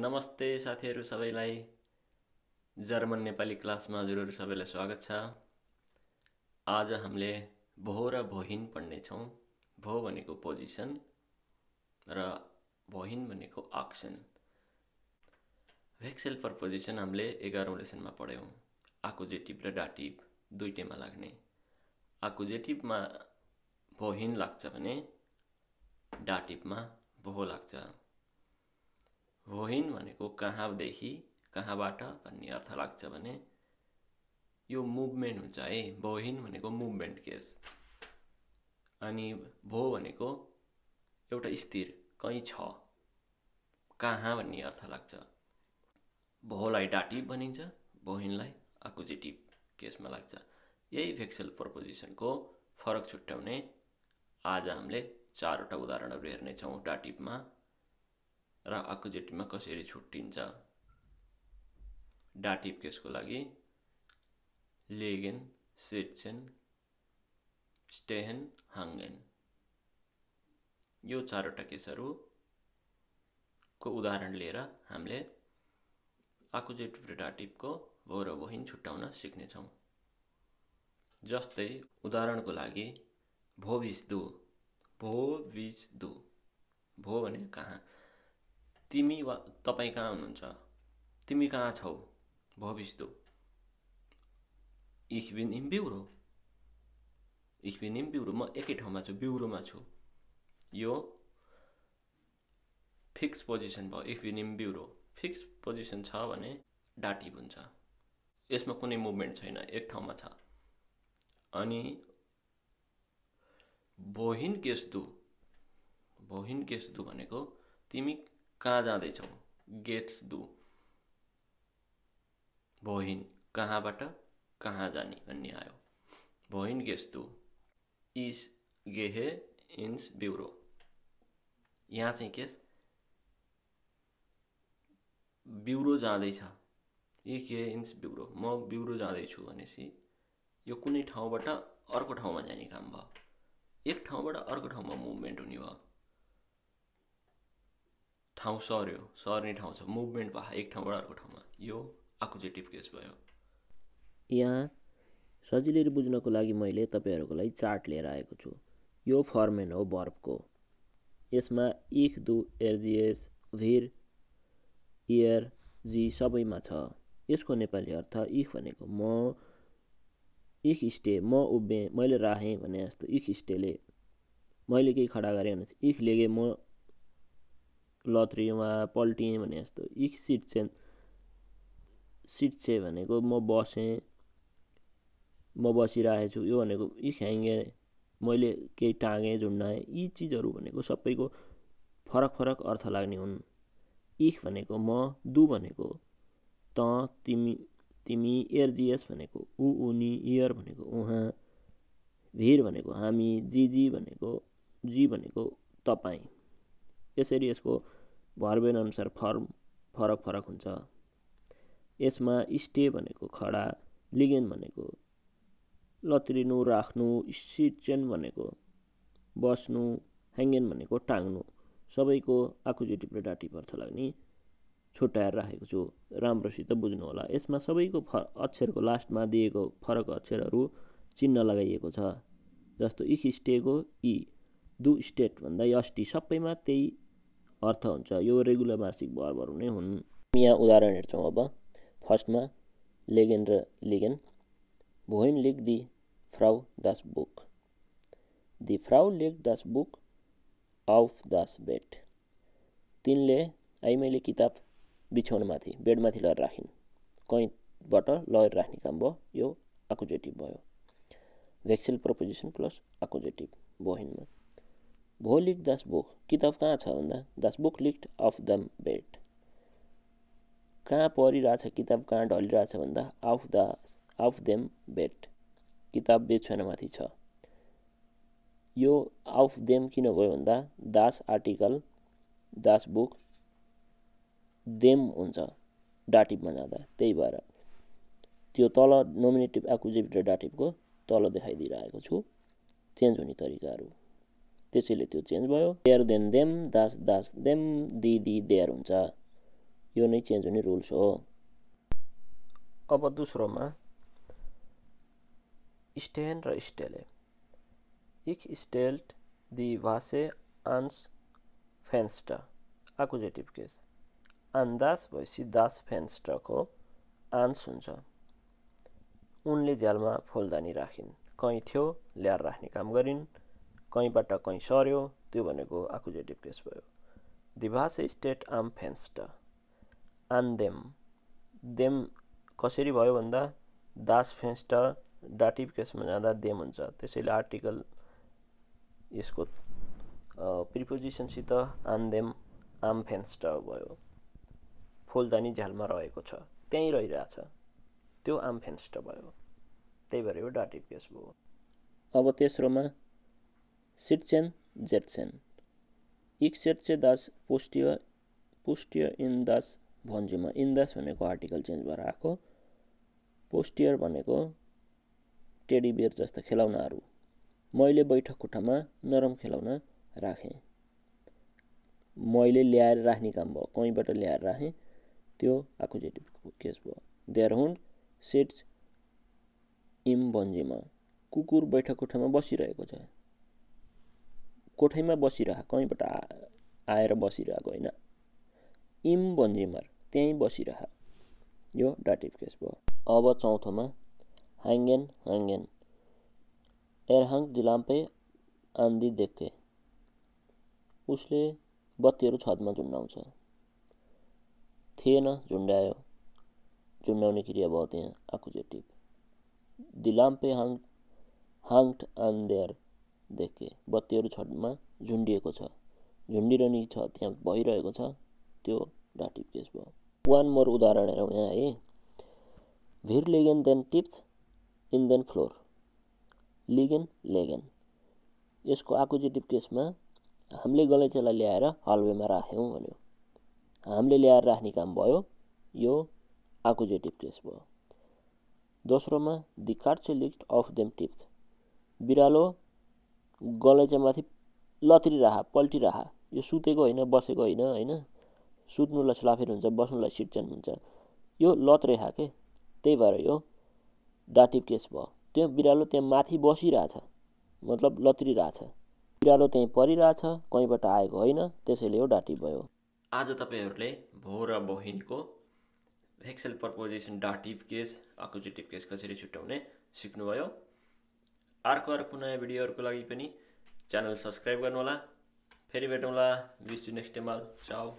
नमस्ते साथीहरू सबैलाई जर्मन नेपाली क्लासमा हजुरहरू सबैलाई स्वागत छ आज हामीले भो र भोहिन पढ्नेछौँ भो भनेको पोजिसन र भोहिन भनेको आक्सन भेक्सेल फर पोजिसन हामीले एघारौँ लेसनमा पढ्यौँ आकुजेटिभ र डाटिभ दुइटैमा लाग्ने आकुजेटिभमा भोहिन लाग्छ भने डाटिभमा भो लाग्छ होइन भनेको कहाँदेखि कहाँबाट भन्ने अर्थ लाग्छ भने यो मुभमेन्ट हुन्छ है भोहिन भनेको मुभमेन्ट केस अनि भो भनेको एउटा स्थिर कहीँ छ कहाँ भन्ने अर्थ लाग्छ भोलाई डाटिभ भनिन्छ बोहिनलाई अकुजिटिभ केसमा लाग्छ यही भेक्सेल प्रपोजिसनको फरक छुट्याउने आज हामीले चारवटा उदाहरणहरू हेर्नेछौँ डाटिभमा र अकुजेटमा कसरी छुट्टिन्छ डाटिभ केसको लागि लेगेन सेटसेन स्टेहेन हाङ्गेन यो चारवटा को उदाहरण लिएर हामीले आकुजेट र डाटिभको भौर बहिन छुट्याउन सिक्नेछौँ जस्तै उदाहरणको लागि भोभिस दु भोभिस दु भो भने कहाँ तिमी वा तपाईँ कहाँ हुनुहुन्छ तिमी कहाँ छौ भविष्य Ich bin im Büro. Ich bin im Büro. म एकै ठाउँमा छु ब्युरोमा छु यो फिक्स पोजिसन भयो इफ बिन इम ब्युरो फिक्स पोजिसन छ भने डाटिभ हुन्छ यसमा कुनै मुभमेन्ट छैन एक ठाउँमा छ अनि बोहिन केस दु बोहिन केस दु भनेको तिमी कहाँ जाँदैछौ गेट्स दु भोहिन कहाँबाट कहाँ जाने भन्ने आयो भोइन गेट्स दु इस गेहे इन्स ब्युरो यहाँ चाहिँ केस ब्युरो जाँदैछ इ के इन्स ब्युरो म ब्युरो जाँदैछु भनेपछि यो कुनै ठाउँबाट अर्को ठाउँमा जाने काम भयो एक ठाउँबाट अर्को ठाउँमा मुभमेन्ट हुने भयो ठाउँ सर्यो सर्ने ठाउँ छ मुभमेन्ट भयो एक ठाउँबाट अर्को ठाउँमा यो आकुजेटिभ केस भयो यहाँ सजिलै बुझ्नको लागि मैले तपाईँहरूको लागि चार्ट लिएर आएको छु यो फर्मेन हो बर्बको यसमा इख दु एरजिएस भिर इयर जी सबैमा छ यसको नेपाली अर्थ इख भनेको म इख स्टे म उभिएँ मैले राखेँ भने जस्तो इख स्टेले मैले केही खडा गरेँ भने इख लेगेँ म लथ्रिएमा पल्टिएँ भने जस्तो इक सिट छ सिट छ भनेको म बसेँ म बसिरहेको छु यो भनेको इक ह्याङ्गेँ मैले केही टाँगेँ झुन्डाएँ यी चिजहरू भनेको सबैको फरक फरक अर्थ लाग्ने हुन् इख भनेको म दु भनेको त तिमी तिमी एयरजिएस भनेको ऊ उनी इयर भनेको उहाँ भिर भनेको हामी जी जी भनेको जी भनेको तपाईँ यसरी यसको अनुसार फर्म फरक फरक हुन्छ यसमा स्टे भनेको खडा लिगेन भनेको लत्रिनु राख्नु सिचेन भनेको बस्नु ह्याङ्गेन भनेको टाङ्नु सबैको आकुजेटिभ र डाटिभ अर्थ लाग्ने छुट्याएर राखेको छु राम्रोसित बुझ्नु होला यसमा सबैको फ अक्षरको लास्टमा दिएको फरक अक्षरहरू चिन्ह लगाइएको छ जस्तो इख स्टेको इ दु स्टेट भन्दा यष्टि सबैमा त्यही अर्थ हुन्छ यो रेगुलर मासिक भरहरू नै हुन् यहाँ उदाहरण हेर्छौँ अब फर्स्टमा लेगेन र लिगेन भोइन लेग दि फ्राउ दास बुक दि फ्राउ लेग दास बुक अफ दास बेड तिनले आई मैले किताब बिछाउनमाथि बेडमाथि लगेर राखिन् कहीँबाट लगेर राख्ने काम भयो यो एकोजेटिभ भयो भेक्सेल प्रपोजिसन प्लस एकोजेटिभ भोइनमा भोलिक दस बुक किताब कहाँ छ भन्दा दस बुक लिस्ट अफ द बेड कहाँ परिरहेछ किताब कहाँ ढलिरहेछ भन्दा अफ द अफ देम बेड किताब माथि छ यो अफ देम किन भयो भन्दा दास आर्टिकल दास बुक देम हुन्छ डाटिभमा जाँदा त्यही भएर त्यो तल नोमिनेटिभ एकुजिभ र डाटिभको तल देखाइदिइरहेको छु चेन्ज हुने तरिकाहरू त्यसैले त्यो चेन्ज भयो देयर देन देम दास दास देम दी दि देयर हुन्छ यो नै चेन्ज हुने रुल्स हो अब दोस्रोमा स्टेन र स्टेले इक स्टेल्ट दि भासे आन्स फेन्स्ट आकुजेटिभ केस आन्दास भएपछि दास फेन्स्टको आन्स हुन्छ उनले झ्यालमा फुलदानी राखिन् कहीँ थियो ल्याएर राख्ने काम गरिन् कहीँबाट कहीँ सर्यो त्यो भनेको आकुजेटिभ केस भयो दिभास स्टेट आम फेन्स्ट आन देम देम कसरी भयो भन्दा दास फेन्स्ट डाटिभ केसमा जाँदा देम हुन्छ त्यसैले आर्टिकल यसको प्रिपोजिसनसित आन देम आम फेन्स्ट भयो फुलदानी झ्यालमा रहेको छ त्यहीँ रहिरहेछ त्यो आम फेन्स्ट भयो त्यही भएर यो डाटिभ केस भयो अब तेस्रोमा sitzen, जेटसेन Ich setze दास पुष्टिय पुष्टिय इन दास भन्जुमा इन दास भनेको आर्टिकल चेन्ज भएर आएको पोस्टियर भनेको बियर जस्ता खेलाउनाहरू मैले बैठक कोठामा नरम खेलाउना राखेँ मैले ल्याएर राख्ने काम भयो कहीँबाट ल्याएर राखेँ त्यो एकुजेटिभ केस भयो देयर हुन्ड सेट्स इम भन्जेमा कुकुर बैठक कोठामा बसिरहेको छ कोठैमा बसिरहेको कहीँबाट आएर बसिरहेको होइन इम बन्जिमार त्यहीँ बसिरह यो डाटिभ केस भयो अब चौथोमा हाङ्गेन हाङ्गेन एरहाङ दिलाम्पे आन्दी देखे उसले बत्तीहरू छतमा झुन्डाउँछ थिएन झुन्ड्यायो झुन्डाउने क्रिया भयो त्यहाँ आकुजेटिभ दिलाम्पे हाङ हाङ्ट आन्देयर देखेँ बत्तीहरू छतमा झुन्डिएको छ झुन्डिरहने छ त्यहाँ भइरहेको छ त्यो डाटिप केस भयो वान मोर उदाहरण हेरौँ यहाँ है भिर लेगेन देन टिप्स इन देन फ्लोर लिगेन लेगेन यसको आकुजेटिभ केसमा हामीले गलैँचालाई ल्याएर हलवेमा राख्यौँ भन्यो हामीले ल्याएर राख्ने काम भयो यो आकुजेटिभ केस भयो दोस्रोमा दि कार्ट्स लिस्ट अफ देम टिप्स बिरालो माथि लत्रिरह पल्टिरह यो सुतेको होइन बसेको होइन होइन सुत्नुलाई सुलाफेर हुन्छ बस्नुलाई सिटचन हुन्छ यो लत्रेहा के त्यही भएर यो डाटिभ केस भयो त्यो बिरालो त्यहाँ माथि बसिरहेछ मतलब लत्रिरहेछ बिरालो त्यहीँ परिरहेछ कहीँबाट आएको होइन त्यसैले यो डाटिभ भयो आज तपाईँहरूले भो र बहिनको भेक्सेल प्रपोजिसन डाटिभ केस अकुजिटिभ केस कसरी छुट्याउने सिक्नुभयो अर्को अर्को नयाँ भिडियोहरूको लागि पनि च्यानल सब्सक्राइब गर्नुहोला फेरि भेटौँला विस नेक्स्ट टाइम आल चाउ